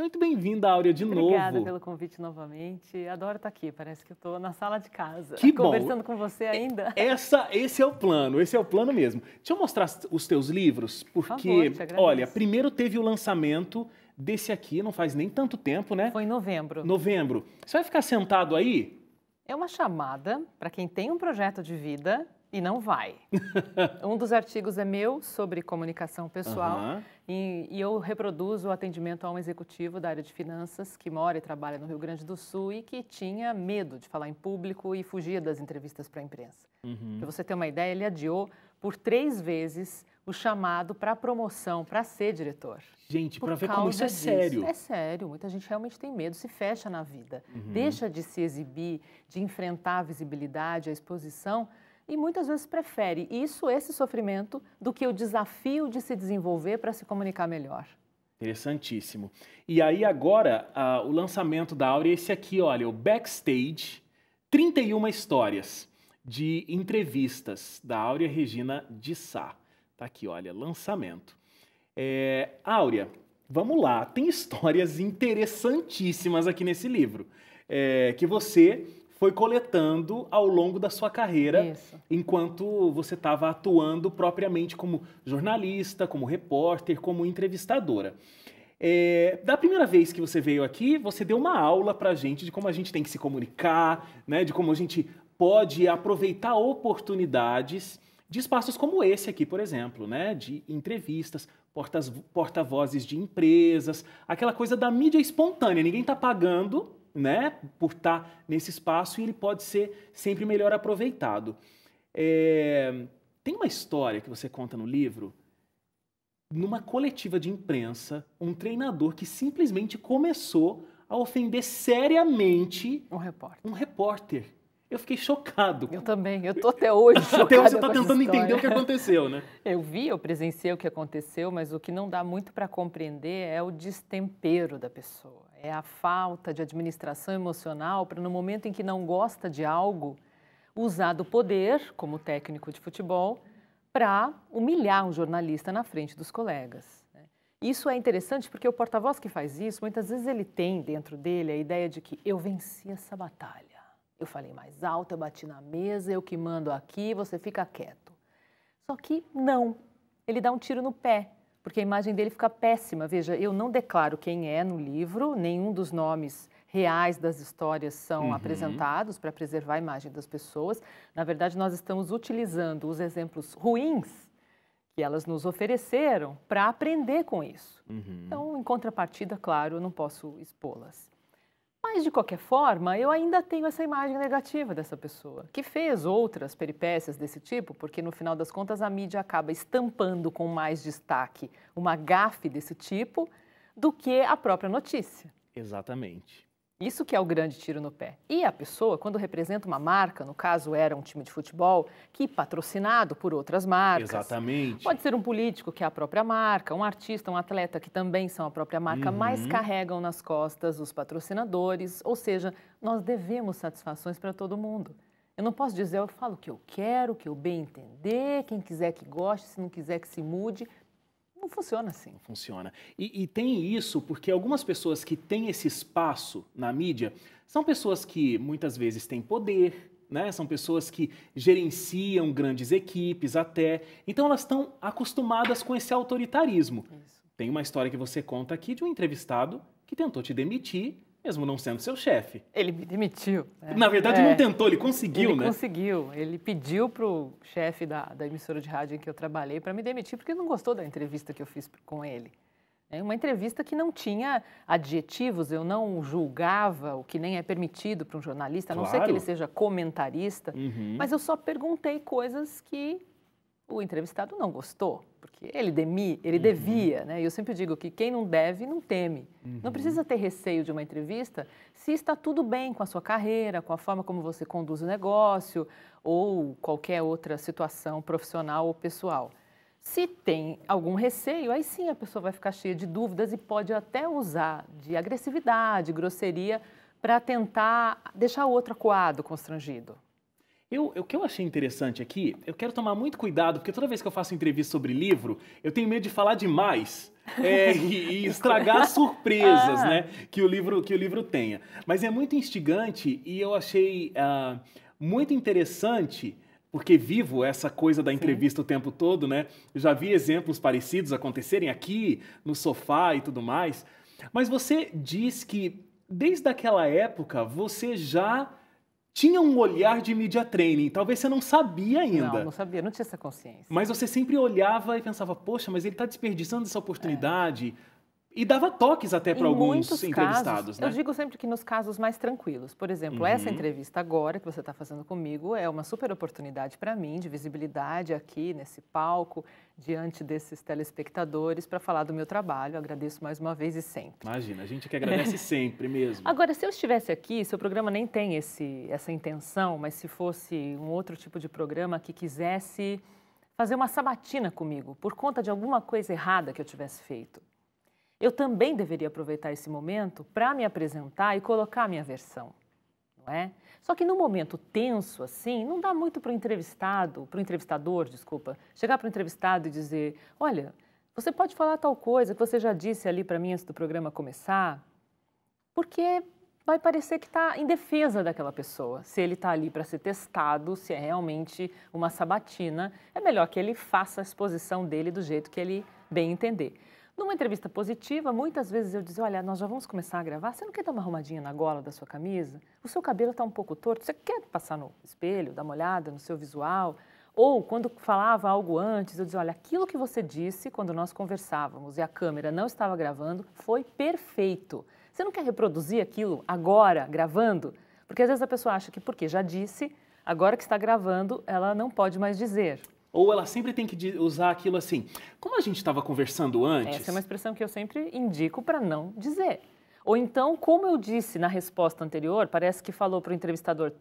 Seja muito bem-vinda, Áurea, de Obrigada novo. Obrigada pelo convite novamente. Adoro estar aqui, parece que estou na sala de casa. Que conversando bom. com você ainda. Essa, esse é o plano, esse é o plano mesmo. Deixa eu mostrar os teus livros, porque, Por favor, olha, primeiro teve o lançamento desse aqui, não faz nem tanto tempo, né? Foi em novembro. Novembro. Você vai ficar sentado aí? É uma chamada para quem tem um projeto de vida e não vai. um dos artigos é meu sobre comunicação pessoal uhum. e, e, eu reproduzo o atendimento a um executivo da área de finanças que mora e trabalha no Rio Grande do Sul e que tinha medo de falar em público e fugia das entrevistas para a imprensa. Uhum. Para você ter uma ideia, ele adiou por três vezes o chamado para promoção, para ser diretor. Gente, para ver como isso é disso. sério. É sério, muita gente realmente tem medo, se fecha na vida, uhum. deixa de se exibir, de enfrentar a visibilidade, a exposição e muitas vezes prefere isso, esse sofrimento, do que o desafio de se desenvolver para se comunicar melhor. Interessantíssimo. E aí agora, uh, o lançamento da Áurea é esse aqui, olha, o Backstage, 31 histórias de entrevistas da Áurea Regina de Sá. Tá aqui, olha, lançamento. É, Áurea, vamos lá, tem histórias interessantíssimas aqui nesse livro, é, que você foi coletando ao longo da sua carreira, Isso. enquanto você estava atuando propriamente como jornalista, como repórter, como entrevistadora. É, da primeira vez que você veio aqui, você deu uma aula para a gente de como a gente tem que se comunicar, né, de como a gente pode aproveitar oportunidades de espaços como esse aqui, por exemplo, né, de entrevistas, porta-vozes de empresas, aquela coisa da mídia espontânea, ninguém está pagando né, por estar tá nesse espaço e ele pode ser sempre melhor aproveitado. É, tem uma história que você conta no livro, numa coletiva de imprensa, um treinador que simplesmente começou a ofender seriamente um repórter. Um repórter. Eu fiquei chocado. Eu também, eu tô até hoje. até hoje você está tentando entender o que aconteceu, né? Eu vi, eu presenciei o que aconteceu, mas o que não dá muito para compreender é o destempero da pessoa é a falta de administração emocional para, no momento em que não gosta de algo, usar do poder, como técnico de futebol, para humilhar um jornalista na frente dos colegas. Né? Isso é interessante porque o porta-voz que faz isso, muitas vezes ele tem dentro dele a ideia de que eu venci essa batalha. Eu falei mais alto, eu bati na mesa, eu que mando aqui, você fica quieto. Só que não. Ele dá um tiro no pé porque a imagem dele fica péssima. Veja, eu não declaro quem é no livro, nenhum dos nomes reais das histórias são uhum. apresentados para preservar a imagem das pessoas. Na verdade, nós estamos utilizando os exemplos ruins que elas nos ofereceram para aprender com isso. Uhum. Então, em contrapartida, claro, eu não posso expô-las. Mas, de qualquer forma, eu ainda tenho essa imagem negativa dessa pessoa, que fez outras peripécias desse tipo, porque no final das contas a mídia acaba estampando com mais destaque uma gafe desse tipo do que a própria notícia. Exatamente. Isso que é o grande tiro no pé. E a pessoa, quando representa uma marca, no caso era um time de futebol, que patrocinado por outras marcas. Exatamente. Pode ser um político que é a própria marca, um artista, um atleta que também são a própria marca, uhum. mas carregam nas costas os patrocinadores, ou seja, nós devemos satisfações para todo mundo. Eu não posso dizer, eu falo o que eu quero, o que eu bem entender, quem quiser que goste, se não quiser que se mude, funciona assim. funciona. E, e tem isso porque algumas pessoas que têm esse espaço na mídia são pessoas que muitas vezes têm poder, né? São pessoas que gerenciam grandes equipes até. Então elas estão acostumadas com esse autoritarismo. Isso. Tem uma história que você conta aqui de um entrevistado que tentou te demitir mesmo não sendo seu chefe. Ele me demitiu. Né? Na verdade, é. não tentou, ele conseguiu, ele né? Ele conseguiu. Ele pediu para o chefe da, da emissora de rádio em que eu trabalhei para me demitir, porque ele não gostou da entrevista que eu fiz com ele. É uma entrevista que não tinha adjetivos, eu não julgava, o que nem é permitido para um jornalista, a não claro. ser que ele seja comentarista, uhum. mas eu só perguntei coisas que o entrevistado não gostou, porque ele, demi, ele uhum. devia, né? E eu sempre digo que quem não deve, não teme. Uhum. Não precisa ter receio de uma entrevista se está tudo bem com a sua carreira, com a forma como você conduz o negócio ou qualquer outra situação profissional ou pessoal. Se tem algum receio, aí sim a pessoa vai ficar cheia de dúvidas e pode até usar de agressividade, grosseria, para tentar deixar o outro acuado, constrangido. Eu, eu, o que eu achei interessante aqui, eu quero tomar muito cuidado, porque toda vez que eu faço entrevista sobre livro, eu tenho medo de falar demais. É, e, e, estragar surpresas, ah. né, que o livro que o livro tenha. Mas é muito instigante e eu achei uh, muito interessante porque vivo essa coisa da entrevista Sim. o tempo todo, né? Eu já vi exemplos parecidos acontecerem aqui no sofá e tudo mais. Mas você diz que desde aquela época você já tinha um olhar de media training. Talvez você não sabia ainda. Não, não sabia, não tinha essa consciência. Mas você sempre olhava e pensava, poxa, mas ele está desperdiçando essa oportunidade. É. E dava toques até para alguns entrevistados, casos, né? Eu digo sempre que nos casos mais tranquilos. Por exemplo, uhum. essa entrevista agora que você está fazendo comigo é uma super oportunidade para mim de visibilidade aqui nesse palco, diante desses telespectadores, para falar do meu trabalho. Eu agradeço mais uma vez e sempre. Imagina, a gente que agradece sempre mesmo. Agora, se eu estivesse aqui, seu programa nem tem esse, essa intenção, mas se fosse um outro tipo de programa que quisesse fazer uma sabatina comigo por conta de alguma coisa errada que eu tivesse feito eu também deveria aproveitar esse momento para me apresentar e colocar a minha versão, não é? Só que num momento tenso assim, não dá muito para o entrevistado, para o entrevistador, desculpa, chegar para o entrevistado e dizer, olha, você pode falar tal coisa que você já disse ali para mim antes do programa começar, porque vai parecer que está em defesa daquela pessoa. Se ele está ali para ser testado, se é realmente uma sabatina, é melhor que ele faça a exposição dele do jeito que ele bem entender. Numa entrevista positiva, muitas vezes eu dizia: Olha, nós já vamos começar a gravar. Você não quer dar uma arrumadinha na gola da sua camisa? O seu cabelo está um pouco torto. Você quer passar no espelho, dar uma olhada no seu visual? Ou quando falava algo antes, eu dizia: Olha, aquilo que você disse quando nós conversávamos e a câmera não estava gravando foi perfeito. Você não quer reproduzir aquilo agora, gravando? Porque às vezes a pessoa acha que porque já disse, agora que está gravando, ela não pode mais dizer. Ou ela sempre tem que usar aquilo assim, como a gente estava conversando antes. Essa é uma expressão que eu sempre indico para não dizer. Ou então, como eu disse na resposta anterior, parece que falou para o entrevistador,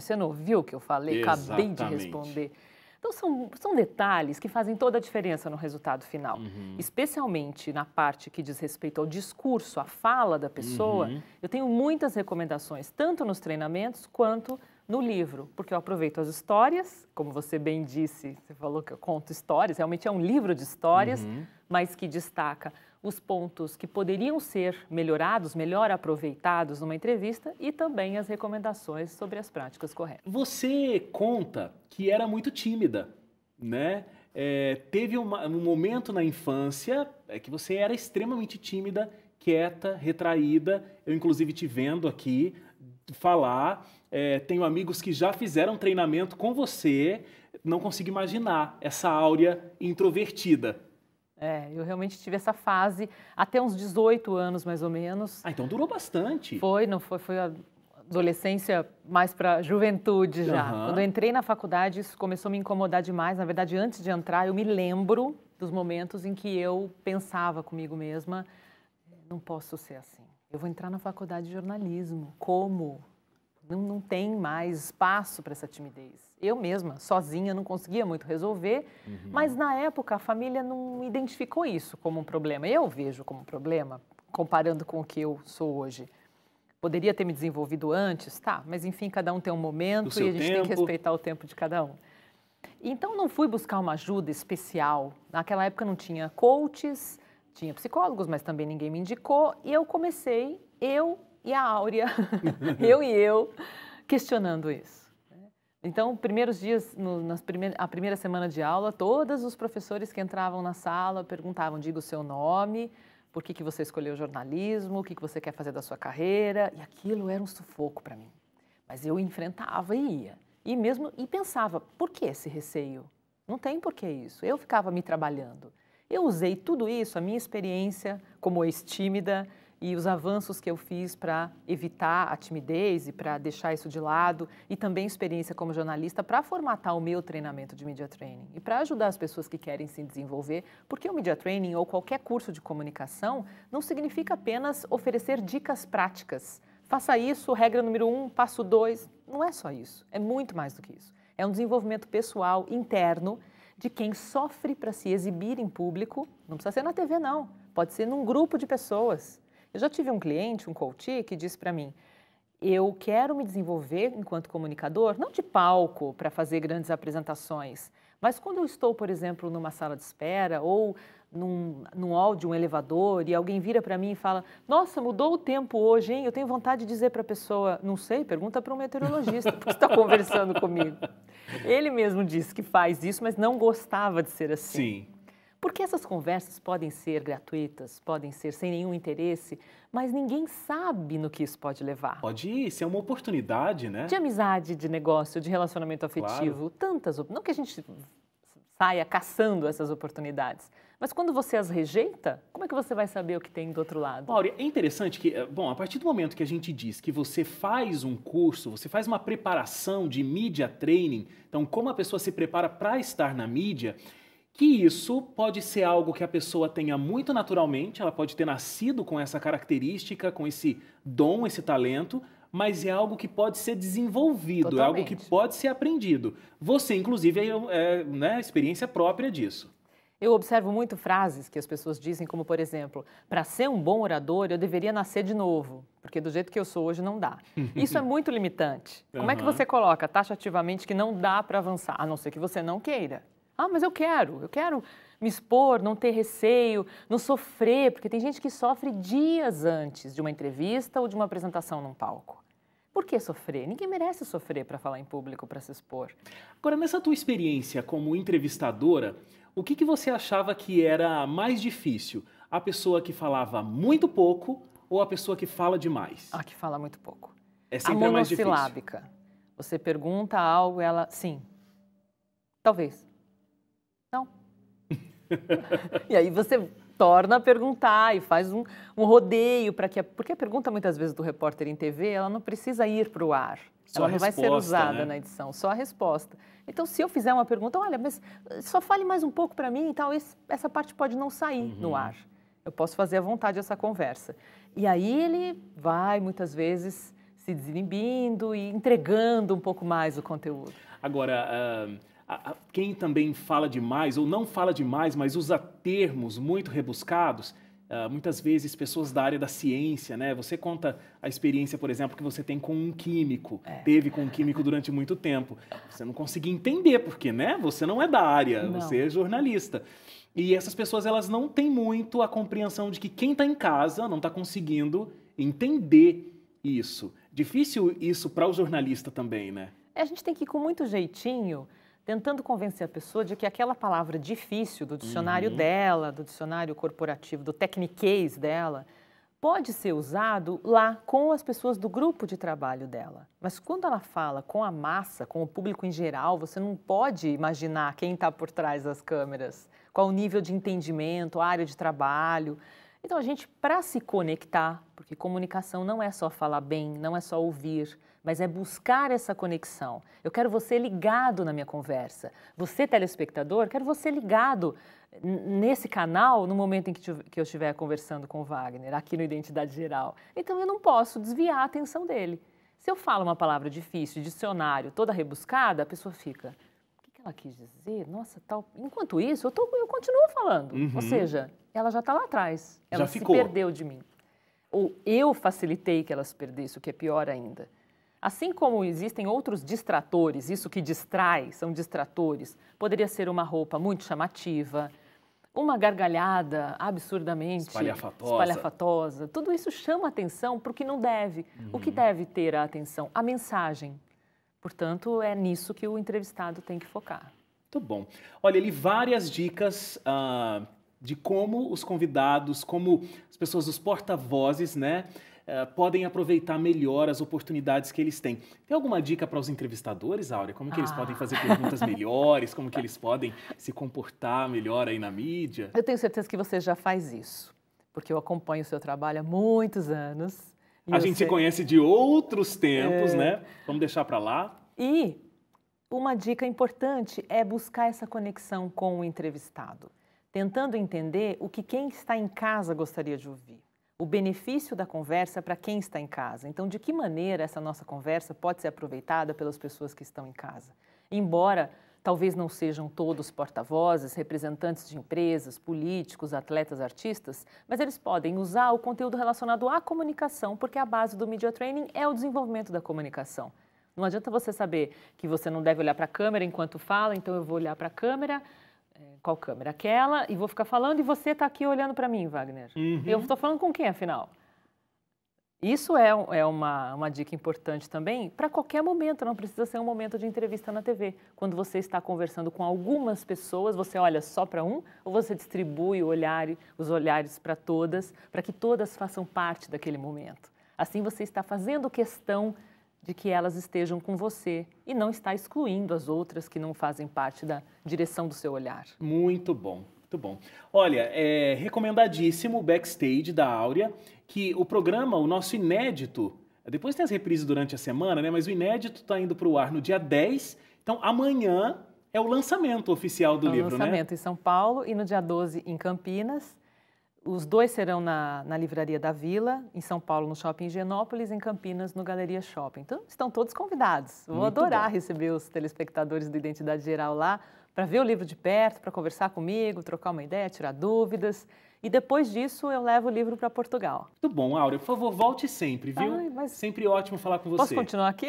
você não ouviu o que eu falei? Exatamente. Acabei de responder. Então, são, são detalhes que fazem toda a diferença no resultado final. Uhum. Especialmente na parte que diz respeito ao discurso, à fala da pessoa, uhum. eu tenho muitas recomendações, tanto nos treinamentos quanto no livro, porque eu aproveito as histórias, como você bem disse, você falou que eu conto histórias, realmente é um livro de histórias, uhum. mas que destaca os pontos que poderiam ser melhorados, melhor aproveitados numa entrevista e também as recomendações sobre as práticas corretas. Você conta que era muito tímida, né? É, teve uma, um momento na infância é, que você era extremamente tímida, quieta, retraída. Eu, inclusive, te vendo aqui falar é, tenho amigos que já fizeram treinamento com você, não consigo imaginar essa áurea introvertida. É, eu realmente tive essa fase até uns 18 anos, mais ou menos. Ah, então durou bastante. Foi, não foi, foi a adolescência mais para juventude já. Uhum. Quando eu entrei na faculdade, isso começou a me incomodar demais. Na verdade, antes de entrar, eu me lembro dos momentos em que eu pensava comigo mesma, não posso ser assim. Eu vou entrar na faculdade de jornalismo. Como? não, não tem mais espaço para essa timidez. Eu mesma, sozinha, não conseguia muito resolver, uhum. mas na época a família não identificou isso como um problema. Eu vejo como um problema, comparando com o que eu sou hoje. Poderia ter me desenvolvido antes, tá, mas enfim, cada um tem um momento e a gente tempo. tem que respeitar o tempo de cada um. Então não fui buscar uma ajuda especial. Naquela época não tinha coaches, tinha psicólogos, mas também ninguém me indicou. E eu comecei, eu e a Áurea, eu e eu, questionando isso. Né? Então, primeiros dias, no, nas primeir, a primeira semana de aula, todos os professores que entravam na sala perguntavam, diga o seu nome, por que, que você escolheu jornalismo, o que, que você quer fazer da sua carreira, e aquilo era um sufoco para mim. Mas eu enfrentava e ia. E mesmo, e pensava, por que esse receio? Não tem por que isso. Eu ficava me trabalhando. Eu usei tudo isso, a minha experiência como ex-tímida, e os avanços que eu fiz para evitar a timidez e para deixar isso de lado e também experiência como jornalista para formatar o meu treinamento de media training e para ajudar as pessoas que querem se desenvolver, porque o media training ou qualquer curso de comunicação não significa apenas oferecer dicas práticas. Faça isso, regra número um, passo dois. Não é só isso, é muito mais do que isso. É um desenvolvimento pessoal interno de quem sofre para se exibir em público. Não precisa ser na TV, não. Pode ser num grupo de pessoas eu já tive um cliente, um coach, que disse para mim: eu quero me desenvolver enquanto comunicador, não de palco para fazer grandes apresentações, mas quando eu estou, por exemplo, numa sala de espera ou num, num hall um elevador e alguém vira para mim e fala: Nossa, mudou o tempo hoje, hein? Eu tenho vontade de dizer para a pessoa: Não sei, pergunta para um meteorologista, porque está conversando comigo. Ele mesmo disse que faz isso, mas não gostava de ser assim. Sim. Porque essas conversas podem ser gratuitas, podem ser sem nenhum interesse, mas ninguém sabe no que isso pode levar. Pode ser é uma oportunidade, né? De amizade, de negócio, de relacionamento afetivo, claro. tantas, não que a gente saia caçando essas oportunidades. Mas quando você as rejeita, como é que você vai saber o que tem do outro lado? Mauri, é interessante que, eh, bom, a partir do momento que a gente diz que você faz um curso, você faz uma preparação de mídia training, então como a pessoa se prepara para estar na mídia, que isso pode ser algo que a pessoa tenha muito naturalmente, ela pode ter nascido com essa característica, com esse dom, esse talento, mas é algo que pode ser desenvolvido, Totalmente. é algo que pode ser aprendido. Você, inclusive, é, é né, experiência própria disso. Eu observo muito frases que as pessoas dizem, como por exemplo, para ser um bom orador eu deveria nascer de novo, porque do jeito que eu sou hoje não dá. Isso é muito limitante. Como uhum. é que você coloca taxativamente que não dá para avançar, a não ser que você não queira? Ah, mas eu quero, eu quero me expor, não ter receio, não sofrer, porque tem gente que sofre dias antes de uma entrevista ou de uma apresentação num palco. Por que sofrer? Ninguém merece sofrer para falar em público, para se expor. Agora, nessa tua experiência como entrevistadora, o que, que você achava que era mais difícil? A pessoa que falava muito pouco ou a pessoa que fala demais? A que fala muito pouco. É sempre a monossilábica. É mais difícil. Você pergunta algo, ela sim. Talvez. e aí você torna a perguntar e faz um, um rodeio para que a, porque a pergunta muitas vezes do repórter em TV ela não precisa ir para o ar só ela não resposta, vai ser usada né? na edição só a resposta então se eu fizer uma pergunta olha mas eh, só fale mais um pouco para mim e tal esse, essa parte pode não sair uhum. no ar eu posso fazer à vontade essa conversa e aí ele vai muitas vezes se desinibindo e entregando um pouco mais o conteúdo agora uh quem também fala demais ou não fala demais, mas usa termos muito rebuscados, ah, muitas vezes pessoas da área da ciência, né? Você conta a experiência, por exemplo, que você tem com um químico, é. teve com um químico durante muito tempo. Você não conseguia entender porque, né? Você não é da área, não. você é jornalista. E essas pessoas elas não têm muito a compreensão de que quem está em casa não está conseguindo entender isso. Difícil isso para o jornalista também, né? É, a gente tem que ir com muito jeitinho tentando convencer a pessoa de que aquela palavra difícil do dicionário uhum. dela, do dicionário corporativo, do techniquez dela, pode ser usado lá com as pessoas do grupo de trabalho dela. Mas quando ela fala com a massa, com o público em geral, você não pode imaginar quem está por trás das câmeras, qual o nível de entendimento, a área de trabalho. Então a gente, para se conectar, porque comunicação não é só falar bem, não é só ouvir, mas é buscar essa conexão. Eu quero você ligado na minha conversa. Você, telespectador, quero você ligado nesse canal no momento em que, que eu estiver conversando com o Wagner, aqui no Identidade Geral. Então eu não posso desviar a atenção dele. Se eu falo uma palavra difícil, dicionário, toda rebuscada, a pessoa fica. O que ela quis dizer? Nossa, tal. Enquanto isso, eu, tô, eu continuo falando. Uhum. Ou seja, ela já está lá atrás. Ela já se ficou. perdeu de mim. Ou eu facilitei que ela se perdesse, o que é pior ainda. Assim como existem outros distratores, isso que distrai são distratores, poderia ser uma roupa muito chamativa, uma gargalhada absurdamente espalhafatosa. espalhafatosa. Tudo isso chama atenção para o que não deve. Uhum. O que deve ter a atenção? A mensagem. Portanto, é nisso que o entrevistado tem que focar. Muito bom. Olha, ele várias dicas uh, de como os convidados, como as pessoas, os porta-vozes, né? Eh, podem aproveitar melhor as oportunidades que eles têm. Tem alguma dica para os entrevistadores, Áurea? Como que ah. eles podem fazer perguntas melhores? Como que eles podem se comportar melhor aí na mídia? Eu tenho certeza que você já faz isso, porque eu acompanho o seu trabalho há muitos anos. A gente sei... se conhece de outros tempos, é... né? Vamos deixar para lá. E uma dica importante é buscar essa conexão com o entrevistado, tentando entender o que quem está em casa gostaria de ouvir o benefício da conversa para quem está em casa. Então, de que maneira essa nossa conversa pode ser aproveitada pelas pessoas que estão em casa? Embora talvez não sejam todos porta-vozes, representantes de empresas, políticos, atletas, artistas, mas eles podem usar o conteúdo relacionado à comunicação, porque a base do media training é o desenvolvimento da comunicação. Não adianta você saber que você não deve olhar para a câmera enquanto fala, então eu vou olhar para a câmera, é, qual câmera? Aquela, e vou ficar falando, e você está aqui olhando para mim, Wagner. Uhum. Eu estou falando com quem, afinal? Isso é, é uma, uma dica importante também para qualquer momento, não precisa ser um momento de entrevista na TV. Quando você está conversando com algumas pessoas, você olha só para um ou você distribui o olhar, os olhares para todas, para que todas façam parte daquele momento. Assim você está fazendo questão de que elas estejam com você e não está excluindo as outras que não fazem parte da direção do seu olhar. Muito bom. Muito bom. Olha, é recomendadíssimo o backstage da Áurea, que o programa, o nosso inédito, depois tem as reprises durante a semana, né? Mas o inédito está indo para o ar no dia 10. Então amanhã é o lançamento oficial do é livro, lançamento né? lançamento em São Paulo e no dia 12 em Campinas. Os dois serão na, na Livraria da Vila, em São Paulo, no Shopping Genópolis, em Campinas, no Galeria Shopping. Então, estão todos convidados. Vou Muito adorar bom. receber os telespectadores do Identidade Geral lá para ver o livro de perto, para conversar comigo, trocar uma ideia, tirar dúvidas. E depois disso eu levo o livro para Portugal. Muito bom, Áurea. Por favor, volte sempre, viu? Ai, mas... Sempre ótimo falar com você. Posso continuar aqui?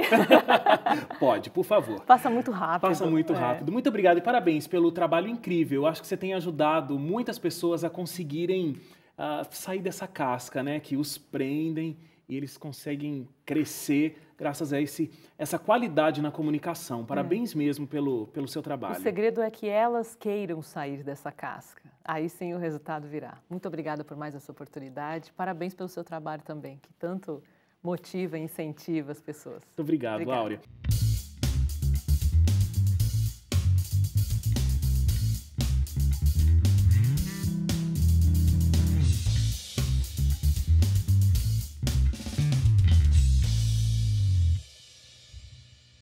Pode, por favor. Passa muito rápido. Passa muito é. rápido. Muito obrigado e parabéns pelo trabalho incrível. Eu acho que você tem ajudado muitas pessoas a conseguirem uh, sair dessa casca, né? Que os prendem e eles conseguem crescer graças a esse, essa qualidade na comunicação. Parabéns é. mesmo pelo, pelo seu trabalho. O segredo é que elas queiram sair dessa casca. Aí sim o resultado virá. Muito obrigada por mais essa oportunidade. Parabéns pelo seu trabalho também, que tanto motiva e incentiva as pessoas. Muito obrigado, Obrigada. Áurea.